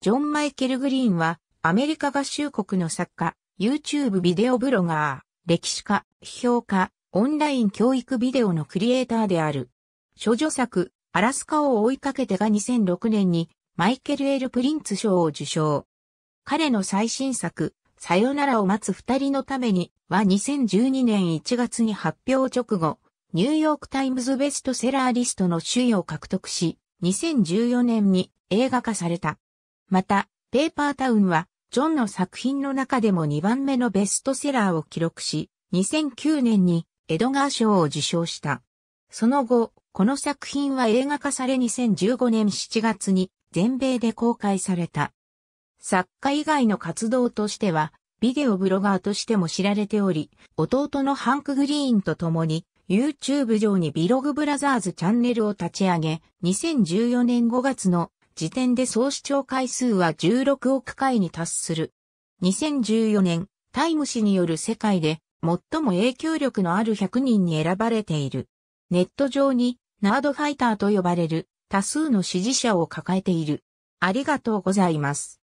ジョン・マイケル・グリーンは、アメリカ合衆国の作家、YouTube ビデオブロガー、歴史家、批評家、オンライン教育ビデオのクリエイターである。諸女作、アラスカを追いかけてが2006年に、マイケル・エル・プリンツ賞を受賞。彼の最新作、さよならを待つ二人のために、は2012年1月に発表直後、ニューヨークタイムズベストセラーリストの首位を獲得し、2014年に映画化された。また、ペーパータウンは、ジョンの作品の中でも2番目のベストセラーを記録し、2009年にエドガー賞を受賞した。その後、この作品は映画化され2015年7月に全米で公開された。作家以外の活動としては、ビデオブロガーとしても知られており、弟のハンク・グリーンと共に、YouTube 上にビログブラザーズチャンネルを立ち上げ、2014年5月の時点で総視聴回数は16億回に達する。2014年、タイム誌による世界で最も影響力のある100人に選ばれている。ネット上にナードファイターと呼ばれる多数の支持者を抱えている。ありがとうございます。